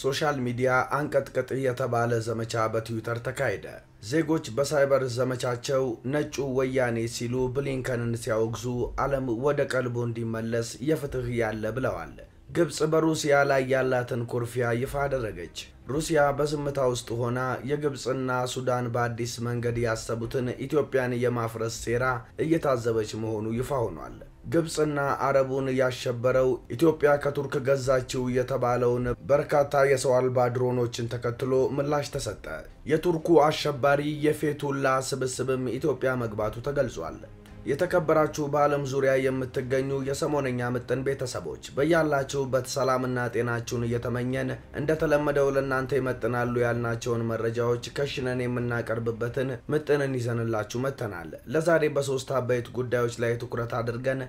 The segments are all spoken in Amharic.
ሶሻል ሚዲያ አንቀጥቅጥ የተባለ ዘመቻ በትዊተር ተካሄደ። ዜጎች በሳይበር ዘመቻቸው ነጩ ወያኔ ሲሉ ብሊንከንን ሲያወግዙ ዓለም ወደ ቀልቡ እንዲመለስ የፍትህ ያለ ብለዋል። ግብፅ በሩሲያ ላይ ያላትን ኩርፊያ ይፋ አደረገች። ሩሲያ በዝምታ ውስጥ ሆና የግብፅና ሱዳን በአዲስ መንገድ ያሰቡትን ኢትዮጵያን የማፍረስ ሴራ እየታዘበች መሆኑ ይፋ ሆኗል። ግብፅና አረቡን ያሸበረው ኢትዮጵያ ከቱርክ ገዛችው የተባለውን በርካታ የሰው አልባ ድሮኖችን ተከትሎ ምላሽ ተሰጠ። የቱርኩ አሸባሪ የፌቱላ ስብስብም ኢትዮጵያ መግባቱ ተገልጿል። የተከበራችሁ በዓለም ዙሪያ የምትገኙ የሰሞነኛ ምጥን ቤተሰቦች በያላችሁበት ሰላምና ጤናችሁን እየተመኘን እንደተለመደው ለእናንተ ይመጥናሉ ያልናቸውን መረጃዎች ከሽነን የምናቀርብበትን ምጥንን ይዘንላችሁ መጥተናል። ለዛሬ በሶስት አበይት ጉዳዮች ላይ ትኩረት አድርገን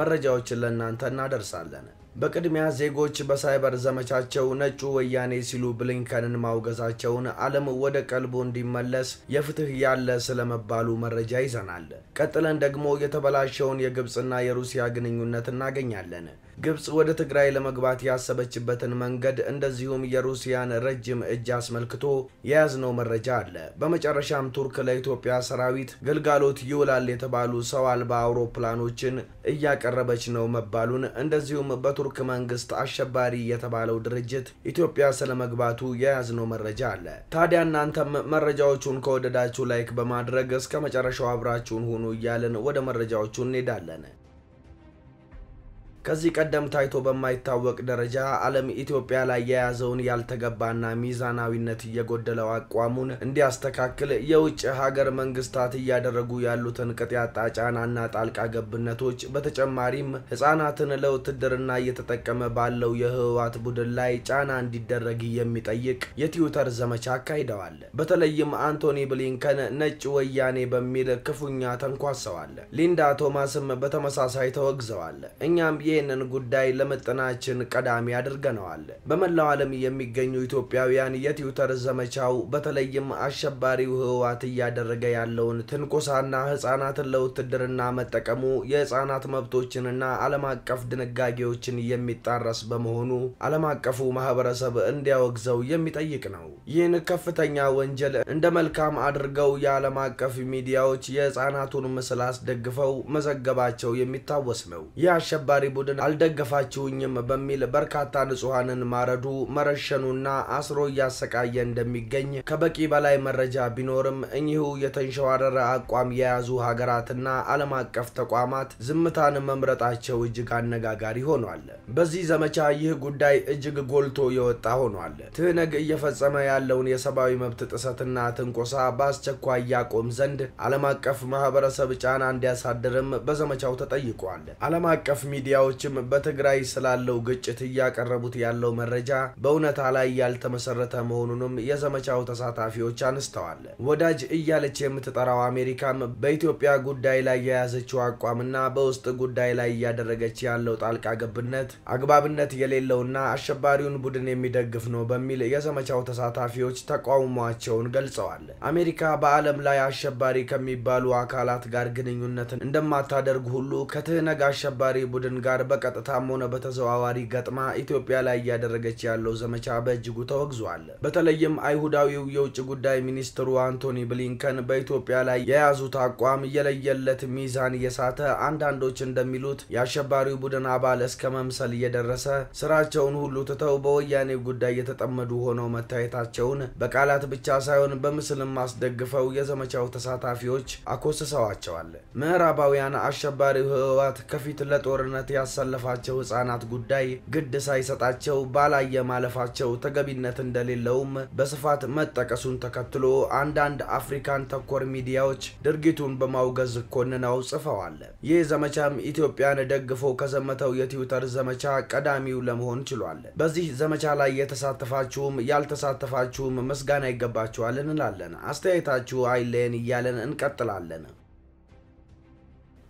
መረጃዎችን ለእናንተ እናደርሳለን። በቅድሚያ ዜጎች በሳይበር ዘመቻቸው ነጩ ወያኔ ሲሉ ብሊንከንን ማውገዛቸውን ዓለም ወደ ቀልቡ እንዲመለስ የፍትህ ያለ ስለመባሉ መረጃ ይዘናል። ቀጥለን ደግሞ የተበላሸውን የግብፅና የሩሲያ ግንኙነት እናገኛለን። ግብፅ ወደ ትግራይ ለመግባት ያሰበችበትን መንገድ እንደዚሁም የሩሲያን ረጅም እጅ አስመልክቶ የያዝነው መረጃ አለ። በመጨረሻም ቱርክ ለኢትዮጵያ ሰራዊት ግልጋሎት ይውላል የተባሉ ሰው አልባ አውሮፕላኖችን እያቀረበች ነው መባሉን እንደዚሁም በቱርክ መንግስት አሸባሪ የተባለው ድርጅት ኢትዮጵያ ስለመግባቱ የያዝነው መረጃ አለ። ታዲያ እናንተም መረጃዎቹን ከወደዳችሁ ላይክ በማድረግ እስከ መጨረሻው አብራችሁን ሁኑ እያልን ወደ መረጃዎቹ እንሄዳለን። ከዚህ ቀደም ታይቶ በማይታወቅ ደረጃ ዓለም ኢትዮጵያ ላይ የያዘውን ያልተገባና ሚዛናዊነት እየጎደለው አቋሙን እንዲያስተካክል የውጭ ሀገር መንግስታት እያደረጉ ያሉትን ቅጥያጣ ጫናና ጣልቃ ገብነቶች፣ በተጨማሪም ህጻናትን ለውትድርና እየተጠቀመ ባለው የህወሓት ቡድን ላይ ጫና እንዲደረግ የሚጠይቅ የትዊተር ዘመቻ አካሂደዋል። በተለይም አንቶኒ ብሊንከን ነጭ ወያኔ በሚል ክፉኛ ተንኳሰዋል። ሊንዳ ቶማስም በተመሳሳይ ተወግዘዋል። እኛም ይህንን ጉዳይ ለመጠናችን ቀዳሚ አድርገነዋል። በመላው ዓለም የሚገኙ ኢትዮጵያውያን የትዊተር ዘመቻው በተለይም አሸባሪው ህወሓት እያደረገ ያለውን ትንኮሳና ህጻናትን ለውትድርና መጠቀሙ የህጻናት መብቶችንና ዓለም አቀፍ ድንጋጌዎችን የሚጣረስ በመሆኑ ዓለም አቀፉ ማህበረሰብ እንዲያወግዘው የሚጠይቅ ነው። ይህን ከፍተኛ ወንጀል እንደ መልካም አድርገው የዓለም አቀፍ ሚዲያዎች የህጻናቱን ምስል አስደግፈው መዘገባቸው የሚታወስ ነው። የአሸባሪ አሸባሪ ቡድን አልደገፋችሁኝም በሚል በርካታ ንጹሐንን ማረዱ መረሸኑና አስሮ እያሰቃየ እንደሚገኝ ከበቂ በላይ መረጃ ቢኖርም እኚሁ የተንሸዋረረ አቋም የያዙ ሀገራትና ዓለም አቀፍ ተቋማት ዝምታን መምረጣቸው እጅግ አነጋጋሪ ሆኗል። በዚህ ዘመቻ ይህ ጉዳይ እጅግ ጎልቶ የወጣ ሆኗል። ትህነግ እየፈጸመ ያለውን የሰብአዊ መብት ጥሰትና ትንኮሳ በአስቸኳይ ያቆም ዘንድ ዓለም አቀፍ ማህበረሰብ ጫና እንዲያሳድርም በዘመቻው ተጠይቋል። ዓለም አቀፍ ሚዲያዎች ሚዲያዎችም በትግራይ ስላለው ግጭት እያቀረቡት ያለው መረጃ በእውነታ ላይ ያልተመሰረተ መሆኑንም የዘመቻው ተሳታፊዎች አንስተዋል። ወዳጅ እያለች የምትጠራው አሜሪካም በኢትዮጵያ ጉዳይ ላይ የያዘችው አቋምና በውስጥ ጉዳይ ላይ እያደረገች ያለው ጣልቃ ገብነት አግባብነት የሌለውና አሸባሪውን ቡድን የሚደግፍ ነው በሚል የዘመቻው ተሳታፊዎች ተቃውሟቸውን ገልጸዋል። አሜሪካ በዓለም ላይ አሸባሪ ከሚባሉ አካላት ጋር ግንኙነትን እንደማታደርግ ሁሉ ከትህነግ አሸባሪ ቡድን ጋር ጋር በቀጥታም ሆነ በተዘዋዋሪ ገጥማ ኢትዮጵያ ላይ እያደረገች ያለው ዘመቻ በእጅጉ ተወግዟል። በተለይም አይሁዳዊው የውጭ ጉዳይ ሚኒስትሩ አንቶኒ ብሊንከን በኢትዮጵያ ላይ የያዙት አቋም የለየለት ሚዛን እየሳተ አንዳንዶች እንደሚሉት የአሸባሪው ቡድን አባል እስከ መምሰል እየደረሰ ስራቸውን ሁሉ ትተው በወያኔ ጉዳይ የተጠመዱ ሆነው መታየታቸውን በቃላት ብቻ ሳይሆን በምስልም አስደግፈው የዘመቻው ተሳታፊዎች አኮስሰዋቸዋል። ምዕራባውያን አሸባሪው ህወሓት ከፊት ለጦርነት ያ ያሰለፋቸው ህጻናት ጉዳይ ግድ ሳይሰጣቸው ባላየ ማለፋቸው ተገቢነት እንደሌለውም በስፋት መጠቀሱን ተከትሎ አንዳንድ አፍሪካን ተኮር ሚዲያዎች ድርጊቱን በማውገዝ ኮንነው ጽፈዋል። ይህ ዘመቻም ኢትዮጵያን ደግፎ ከዘመተው የትዊተር ዘመቻ ቀዳሚው ለመሆን ችሏል። በዚህ ዘመቻ ላይ የተሳተፋችሁም ያልተሳተፋችሁም ምስጋና ይገባችኋል እንላለን። አስተያየታችሁ አይለየን እያለን እንቀጥላለን።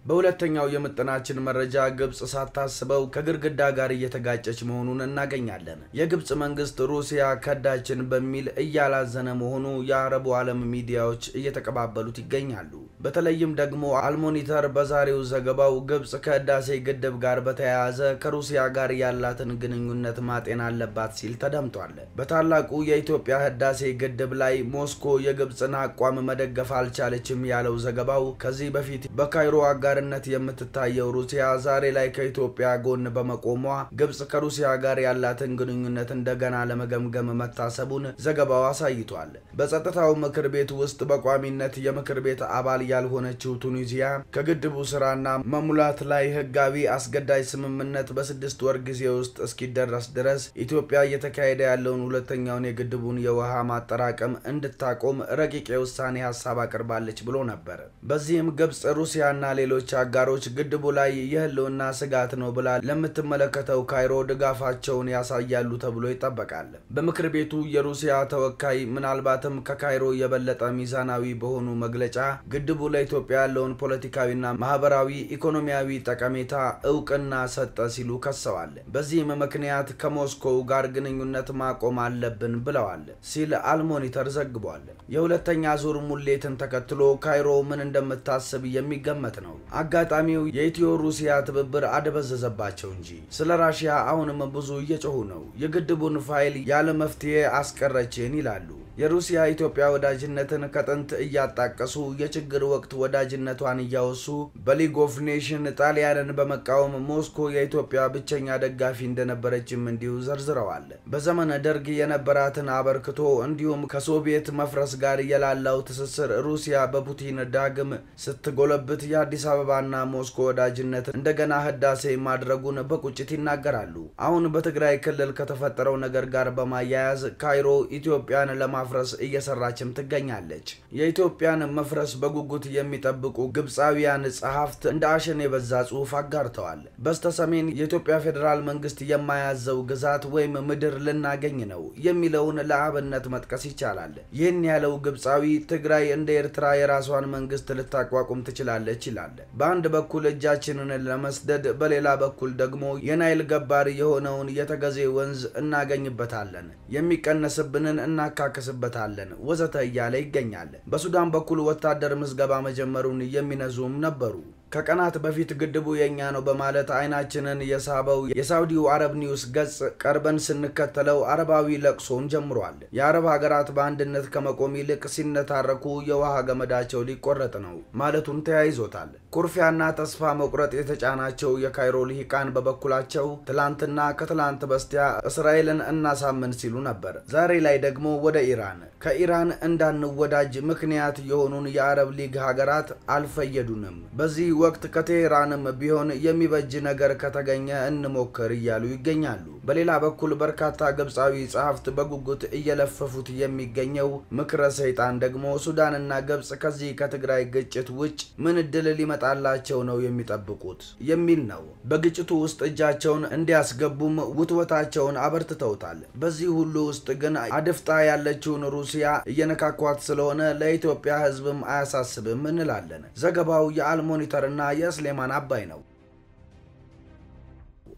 በሁለተኛው የምጥናችን መረጃ ግብጽ ሳታስበው ከግድግዳ ጋር እየተጋጨች መሆኑን እናገኛለን። የግብጽ መንግስት ሩሲያ ከዳችን በሚል እያላዘነ መሆኑ የአረቡ ዓለም ሚዲያዎች እየተቀባበሉት ይገኛሉ። በተለይም ደግሞ አልሞኒተር በዛሬው ዘገባው ግብጽ ከህዳሴ ግድብ ጋር በተያያዘ ከሩሲያ ጋር ያላትን ግንኙነት ማጤን አለባት ሲል ተደምጧል። በታላቁ የኢትዮጵያ ህዳሴ ግድብ ላይ ሞስኮ የግብጽን አቋም መደገፍ አልቻለችም ያለው ዘገባው ከዚህ በፊት በካይሮ አጋ በአጋርነት የምትታየው ሩሲያ ዛሬ ላይ ከኢትዮጵያ ጎን በመቆሟ ግብጽ ከሩሲያ ጋር ያላትን ግንኙነት እንደገና ለመገምገም መታሰቡን ዘገባው አሳይቷል። በጸጥታው ምክር ቤት ውስጥ በቋሚነት የምክር ቤት አባል ያልሆነችው ቱኒዚያ ከግድቡ ስራና መሙላት ላይ ህጋዊ አስገዳጅ ስምምነት በስድስት ወር ጊዜ ውስጥ እስኪደረስ ድረስ ኢትዮጵያ እየተካሄደ ያለውን ሁለተኛውን የግድቡን የውሃ ማጠራቀም እንድታቆም ረቂቅ የውሳኔ ሀሳብ አቅርባለች ብሎ ነበር። በዚህም ግብጽ፣ ሩሲያና ሌሎች ሌሎች አጋሮች ግድቡ ላይ የህልውና ስጋት ነው ብላ ለምትመለከተው ካይሮ ድጋፋቸውን ያሳያሉ ተብሎ ይጠበቃል። በምክር ቤቱ የሩሲያ ተወካይ ምናልባትም ከካይሮ የበለጠ ሚዛናዊ በሆኑ መግለጫ ግድቡ ለኢትዮጵያ ያለውን ፖለቲካዊና ማህበራዊ፣ ኢኮኖሚያዊ ጠቀሜታ እውቅና ሰጠ ሲሉ ከሰዋል። በዚህም ምክንያት ከሞስኮው ጋር ግንኙነት ማቆም አለብን ብለዋል ሲል አልሞኒተር ዘግቧል። የሁለተኛ ዙር ሙሌትን ተከትሎ ካይሮ ምን እንደምታስብ የሚገመት ነው። አጋጣሚው የኢትዮ ሩሲያ ትብብር አደበዘዘባቸው እንጂ ስለ ራሽያ አሁንም ብዙ እየጮሁ ነው። የግድቡን ፋይል ያለ መፍትሄ አስቀረችን ይላሉ። የሩሲያ ኢትዮጵያ ወዳጅነትን ከጥንት እያጣቀሱ የችግር ወቅት ወዳጅነቷን እያወሱ በሊግ ኦፍ ኔሽን ጣሊያንን በመቃወም ሞስኮ የኢትዮጵያ ብቸኛ ደጋፊ እንደነበረችም እንዲሁ ዘርዝረዋል። በዘመነ ደርግ የነበራትን አበርክቶ እንዲሁም ከሶቪየት መፍረስ ጋር የላላው ትስስር ሩሲያ በፑቲን ዳግም ስትጎለብት የአዲስ አበባና ሞስኮ ወዳጅነት እንደገና ህዳሴ ማድረጉን በቁጭት ይናገራሉ። አሁን በትግራይ ክልል ከተፈጠረው ነገር ጋር በማያያዝ ካይሮ ኢትዮጵያን ለማ ለማፍረስ እየሰራችም ትገኛለች። የኢትዮጵያን መፍረስ በጉጉት የሚጠብቁ ግብፃውያን ጸሐፍት እንደ አሸን የበዛ ጽሑፍ አጋርተዋል። በስተ ሰሜን የኢትዮጵያ ፌዴራል መንግስት የማያዘው ግዛት ወይም ምድር ልናገኝ ነው የሚለውን ለአብነት መጥቀስ ይቻላል። ይህን ያለው ግብፃዊ ትግራይ እንደ ኤርትራ የራሷን መንግስት ልታቋቁም ትችላለች ይላል። በአንድ በኩል እጃችንን ለመስደድ፣ በሌላ በኩል ደግሞ የናይል ገባር የሆነውን የተገዜ ወንዝ እናገኝበታለን የሚቀነስብንን እናካክስ እንደርስበታለን ወዘተ እያለ ይገኛል። በሱዳን በኩል ወታደር ምዝገባ መጀመሩን የሚነዙም ነበሩ። ከቀናት በፊት ግድቡ የእኛ ነው በማለት አይናችንን የሳበው የሳውዲው አረብ ኒውስ ገጽ ቀርበን ስንከተለው አረባዊ ለቅሶን ጀምሯል። የአረብ ሀገራት በአንድነት ከመቆም ይልቅ ሲነታረኩ የውሃ ገመዳቸው ሊቆረጥ ነው ማለቱን ተያይዞታል። ኩርፊያና ተስፋ መቁረጥ የተጫናቸው የካይሮ ልሂቃን በበኩላቸው ትላንትና ከትላንት በስቲያ እስራኤልን እናሳምን ሲሉ ነበር። ዛሬ ላይ ደግሞ ወደ ኢራን ከኢራን እንዳንወዳጅ ምክንያት የሆኑን የአረብ ሊግ ሀገራት አልፈየዱንም። በዚህ ወቅት ከቴህራንም ቢሆን የሚበጅ ነገር ከተገኘ እንሞክር እያሉ ይገኛሉ። በሌላ በኩል በርካታ ግብፃዊ ጸሐፍት በጉጉት እየለፈፉት የሚገኘው ምክረ ሰይጣን ደግሞ ሱዳንና ግብፅ ከዚህ ከትግራይ ግጭት ውጭ ምን እድል ሊመጣላቸው ነው የሚጠብቁት የሚል ነው። በግጭቱ ውስጥ እጃቸውን እንዲያስገቡም ውትወታቸውን አበርትተውታል። በዚህ ሁሉ ውስጥ ግን አድፍጣ ያለችውን ሩሲያ እየነካኳት ስለሆነ ለኢትዮጵያ ሕዝብም አያሳስብም እንላለን። ዘገባው የአልሞኒተርና የስሌማን አባይ ነው።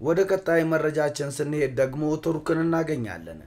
ወደ ቀጣይ መረጃችን ስንሄድ ደግሞ ቱርክን እናገኛለን።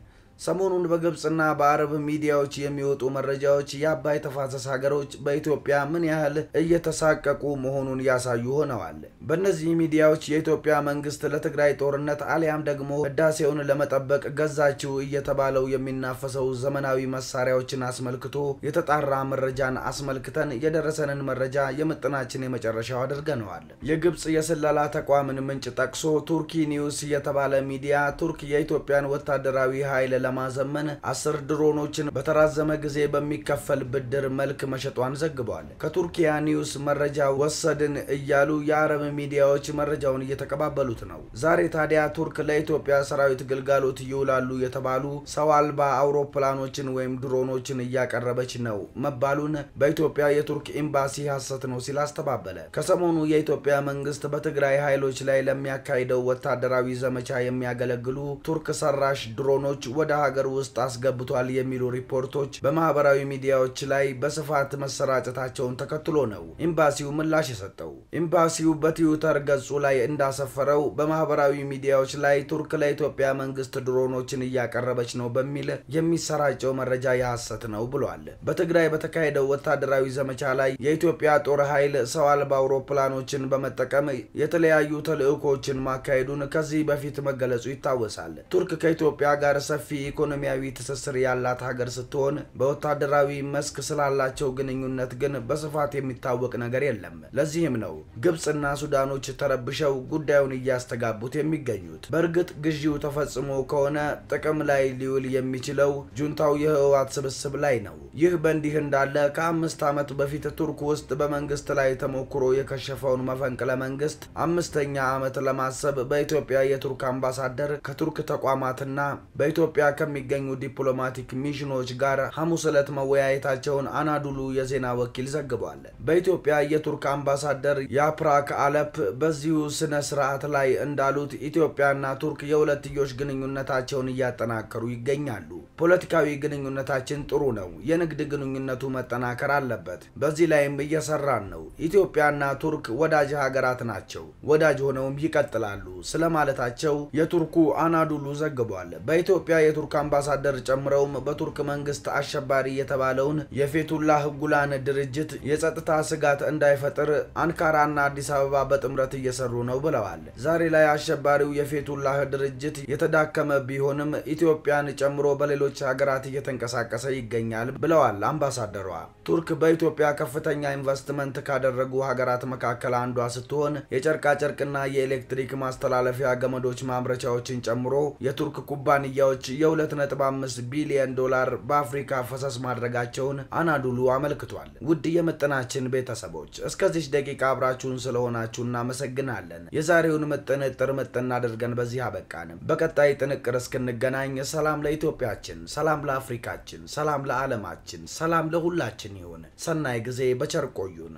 ሰሞኑን በግብፅና በአረብ ሚዲያዎች የሚወጡ መረጃዎች የአባይ ተፋሰስ ሀገሮች በኢትዮጵያ ምን ያህል እየተሳቀቁ መሆኑን ያሳዩ ሆነዋል። በእነዚህ ሚዲያዎች የኢትዮጵያ መንግስት ለትግራይ ጦርነት አሊያም ደግሞ ህዳሴውን ለመጠበቅ ገዛችው እየተባለው የሚናፈሰው ዘመናዊ መሳሪያዎችን አስመልክቶ የተጣራ መረጃን አስመልክተን የደረሰንን መረጃ የምጥናችን የመጨረሻው አድርገነዋል። የግብፅ የስለላ ተቋምን ምንጭ ጠቅሶ ቱርኪ ኒውስ የተባለ ሚዲያ ቱርክ የኢትዮጵያን ወታደራዊ ኃይል ለማዘመን አስር ድሮኖችን በተራዘመ ጊዜ በሚከፈል ብድር መልክ መሸጧን ዘግበዋል። ከቱርኪያ ኒውስ መረጃ ወሰድን እያሉ የአረብ ሚዲያዎች መረጃውን እየተቀባበሉት ነው። ዛሬ ታዲያ ቱርክ ለኢትዮጵያ ሰራዊት ግልጋሎት ይውላሉ የተባሉ ሰው አልባ አውሮፕላኖችን ወይም ድሮኖችን እያቀረበች ነው መባሉን በኢትዮጵያ የቱርክ ኤምባሲ ሐሰት ነው ሲል አስተባበለ። ከሰሞኑ የኢትዮጵያ መንግስት በትግራይ ኃይሎች ላይ ለሚያካሂደው ወታደራዊ ዘመቻ የሚያገለግሉ ቱርክ ሰራሽ ድሮኖች ወደ ሀገር ውስጥ አስገብቷል የሚሉ ሪፖርቶች በማህበራዊ ሚዲያዎች ላይ በስፋት መሰራጨታቸውን ተከትሎ ነው ኤምባሲው ምላሽ የሰጠው። ኤምባሲው በትዊተር ገጹ ላይ እንዳሰፈረው በማህበራዊ ሚዲያዎች ላይ ቱርክ ለኢትዮጵያ መንግስት ድሮኖችን እያቀረበች ነው በሚል የሚሰራጨው መረጃ የሐሰት ነው ብሏል። በትግራይ በተካሄደው ወታደራዊ ዘመቻ ላይ የኢትዮጵያ ጦር ኃይል ሰው አልባ አውሮፕላኖችን በመጠቀም የተለያዩ ተልዕኮችን ማካሄዱን ከዚህ በፊት መገለጹ ይታወሳል። ቱርክ ከኢትዮጵያ ጋር ሰፊ ኢኮኖሚያዊ ትስስር ያላት ሀገር ስትሆን በወታደራዊ መስክ ስላላቸው ግንኙነት ግን በስፋት የሚታወቅ ነገር የለም። ለዚህም ነው ግብፅና ሱዳኖች ተረብሸው ጉዳዩን እያስተጋቡት የሚገኙት። በእርግጥ ግዢው ተፈጽሞ ከሆነ ጥቅም ላይ ሊውል የሚችለው ጁንታው የህወሓት ስብስብ ላይ ነው። ይህ በእንዲህ እንዳለ ከአምስት ዓመት በፊት ቱርክ ውስጥ በመንግስት ላይ ተሞክሮ የከሸፈውን መፈንቅለ መንግስት አምስተኛ ዓመት ለማሰብ በኢትዮጵያ የቱርክ አምባሳደር ከቱርክ ተቋማትና በኢትዮጵያ ከሚገኙ ዲፕሎማቲክ ሚሽኖች ጋር ሐሙስ ዕለት መወያየታቸውን አናዱሉ የዜና ወኪል ዘግቧል። በኢትዮጵያ የቱርክ አምባሳደር ያፕራክ አለፕ በዚሁ ስነ ስርዓት ላይ እንዳሉት ኢትዮጵያና ቱርክ የሁለትዮሽ ግንኙነታቸውን እያጠናከሩ ይገኛሉ። ፖለቲካዊ ግንኙነታችን ጥሩ ነው። የንግድ ግንኙነቱ መጠናከር አለበት። በዚህ ላይም እየሰራን ነው። ኢትዮጵያና ቱርክ ወዳጅ ሀገራት ናቸው። ወዳጅ ሆነውም ይቀጥላሉ ስለማለታቸው የቱርኩ አናዱሉ ዘግቧል። በኢትዮጵያ የቱር የቱርክ አምባሳደር ጨምረውም በቱርክ መንግስት አሸባሪ የተባለውን የፌቱላህ ጉላን ድርጅት የጸጥታ ስጋት እንዳይፈጥር አንካራና አዲስ አበባ በጥምረት እየሰሩ ነው ብለዋል። ዛሬ ላይ አሸባሪው የፌቱላህ ድርጅት የተዳከመ ቢሆንም ኢትዮጵያን ጨምሮ በሌሎች ሀገራት እየተንቀሳቀሰ ይገኛል ብለዋል አምባሳደሯ። ቱርክ በኢትዮጵያ ከፍተኛ ኢንቨስትመንት ካደረጉ ሀገራት መካከል አንዷ ስትሆን የጨርቃጨርቅና የኤሌክትሪክ ማስተላለፊያ ገመዶች ማምረቻዎችን ጨምሮ የቱርክ ኩባንያዎች የ2.5 ቢሊዮን ዶላር በአፍሪካ ፈሰስ ማድረጋቸውን አናዱሉ አመልክቷል። ውድ የምጥናችን ቤተሰቦች እስከዚች ደቂቃ አብራችሁን ስለሆናችሁ እናመሰግናለን። የዛሬውን ምጥን እጥር ምጥን አድርገን በዚህ አበቃን። በቀጣይ ጥንቅር እስክንገናኝ ሰላም ለኢትዮጵያችን፣ ሰላም ለአፍሪካችን፣ ሰላም ለዓለማችን፣ ሰላም ለሁላችን ይሁን። ሰናይ ጊዜ በቸር ቆዩን።